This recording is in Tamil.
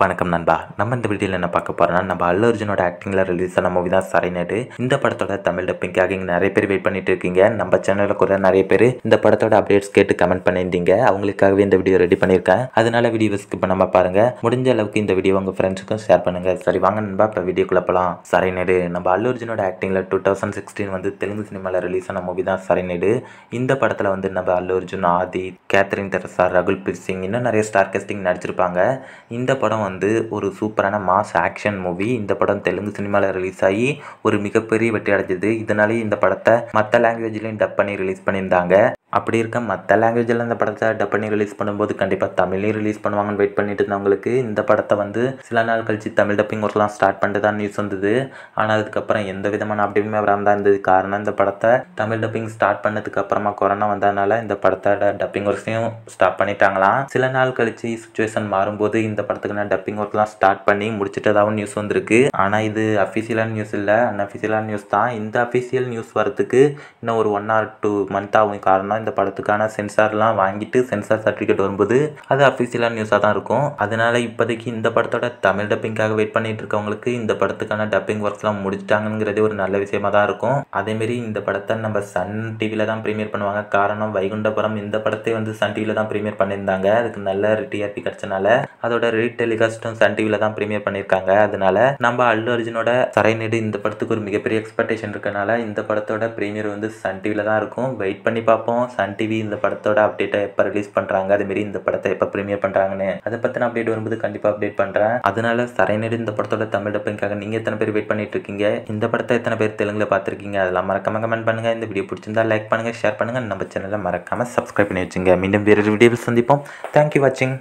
வணக்கம் நண்பா நம்ம இந்த வீடியோவில் என்ன பார்க்க போகிறோம்னா நம்ம அல்லு அர்ஜுனோட ஆக்டிங்கில் ரிலீஸ் ஆன மூவி தான் சரைநேடு இந்த படத்தோட தமிழ் டப்பிங்காக இங்கே நிறைய பேர் வெயிட் பண்ணிட்டு இருக்கீங்க நம்ம சேனலில் கூட நிறைய பேர் இந்த படத்தோட அப்டேட்ஸ் கேட்டு கமெண்ட் பண்ணியிருந்தீங்க அவங்களுக்காகவே இந்த வீடியோ ரெடி பண்ணியிருக்கேன் அதனால வீடியோ ஸ்கிப் பண்ணாமல் பாருங்கள் முடிஞ்ச அளவுக்கு இந்த வீடியோ உங்கள் ஃப்ரெண்ட்ஸுக்கும் ஷேர் பண்ணுங்கள் சரி வாங்க நண்பா இப்போ வீடியோக்குள்ளே போகலாம் சரைநேடு நம்ம அல்லு அர்ஜுனோட ஆக்டிங்கில் டூ தௌசண்ட் சிக்ஸ்டீன் வந்து தெலுங்கு சினிமாவில் ரிலீஸ் ஆன மூவி தான் சரைநேடு இந்த படத்தில் வந்து நம்ம அல்லு அர்ஜுன் ஆதி கேத்ரின் தெரசா ரகுல் பிரீத் சிங் இன்னும் நிறைய ஸ்டார் கேஸ்டிங் நடிச்சிருப்பாங்க இந்த படம் வந்து ஒரு சூப்பரான மாஸ் ஆக்ஷன் மூவி இந்த படம் தெலுங்கு சினிமாவில் ரிலீஸ் ஆகி ஒரு மிகப்பெரிய வெற்றி அடைஞ்சது இதனாலேயே இந்த படத்தை மற்ற லாங்குவேஜ்லேயும் டப் பண்ணி ரிலீஸ் பண்ணியிருந்தாங்க அப்படி இருக்க மற்ற லாங்குவேஜில் இந்த படத்தை டப் பண்ணி ரிலீஸ் பண்ணும்போது கண்டிப்பாக தமிழ்லேயும் ரிலீஸ் பண்ணுவாங்கன்னு வெயிட் பண்ணிட்டு இருந்தவங்களுக்கு இந்த படத்தை வந்து சில நாள் கழிச்சு தமிழ் டப்பிங் ஒர்க்லாம் ஸ்டார்ட் பண்ணிட்டு தான் நியூஸ் வந்தது ஆனால் அதுக்கப்புறம் எந்த விதமான அப்படியுமே வராமல் தான் இருந்தது காரணம் இந்த படத்தை தமிழ் டப்பிங் ஸ்டார்ட் பண்ணதுக்கு அப்புறமா கொரோனா வந்ததுனால இந்த படத்தோட டப்பிங் ஒர்க்ஸையும் ஸ்டாப் பண்ணிட்டாங்களாம் சில நாள் கழிச்சு சுச்சுவேஷன் மாறும்போது இந்த படத்துக்கு நான் டப்பிங் ஒர்க்லாம் ஸ்டார்ட் பண்ணி முடிச்சிட்டதாகவும் நியூஸ் வந்திருக்கு ஆனால் இது அஃபிஷியலான நியூஸ் இல்லை அன்அஃபிஷியலான நியூஸ் தான் இந்த அஃபிஷியல் நியூஸ் வரத்துக்கு இன்னும் ஒரு ஒன் ஆர் டூ மந்த் ஆகும் காரணம் அந்த படத்துக்கான சென்சார்லாம் வாங்கிட்டு சென்சார் சர்டிஃபிகேட் வரும்போது அது அஃபிஷியலாக நியூஸாக தான் இருக்கும் அதனால் இப்போதைக்கு இந்த படத்தோட தமிழ் டப்பிங்காக வெயிட் பண்ணிட்டு இருக்கவங்களுக்கு இந்த படத்துக்கான டப்பிங் ஒர்க்ஸ்லாம் முடிச்சிட்டாங்கிறது ஒரு நல்ல விஷயமா தான் இருக்கும் அதேமாரி இந்த படத்தை நம்ம சன் டிவியில் தான் ப்ரீமியர் பண்ணுவாங்க காரணம் வைகுண்டபுரம் இந்த படத்தை வந்து சன் டிவியில் தான் ப்ரீமியர் பண்ணியிருந்தாங்க அதுக்கு நல்ல டிஆர்பி கிடச்சனால அதோட டெலிகாஸ்டும் சன் டிவியில் தான் ப்ரீமியர் பண்ணியிருக்காங்க அதனால நம்ம அல்லு அர்ஜுனோட சரைநீடு இந்த படத்துக்கு ஒரு மிகப்பெரிய எக்ஸ்பெக்டேஷன் இருக்கனால இந்த படத்தோட ப்ரீமியர் வந்து சன் டிவியில் தான் இருக்கும் வெயிட் பண்ணி பார்ப்போம் சன் டிவி இந்த படத்தோட அப்டேட்டை எப்போ ரிலீஸ் பண்ணுறாங்க அதுமாரி இந்த படத்தை எப்போ ப்ரீமியர் பண்ணுறாங்கன்னு அதை பற்றின அப்டேட் வரும்போது கண்டிப்பாக அப்டேட் பண்ணுறேன் அதனால சரைநடு இந்த படத்தோட தமிழ் டப்பிங்காக நீங்கள் எத்தனை பேர் வெயிட் பண்ணிட்டு இருக்கீங்க இந்த படத்தை எத்தனை பேர் தெலுங்கில் பார்த்துருக்கீங்க அதெல்லாம் மறக்காம கமெண்ட் பண்ணுங்கள் இந்த வீடியோ பிடிச்சிருந்தா லைக் பண்ணுங்கள் ஷேர் பண்ணுங்கள் நம்ம சேனலை மறக்காமல் சப்ஸ்கிரைப் பண்ணி வச்சுங்க மீண்டும் வேறு வீடியோவில் சந்திப்போம் தேங்க்யூ வாட்சிங்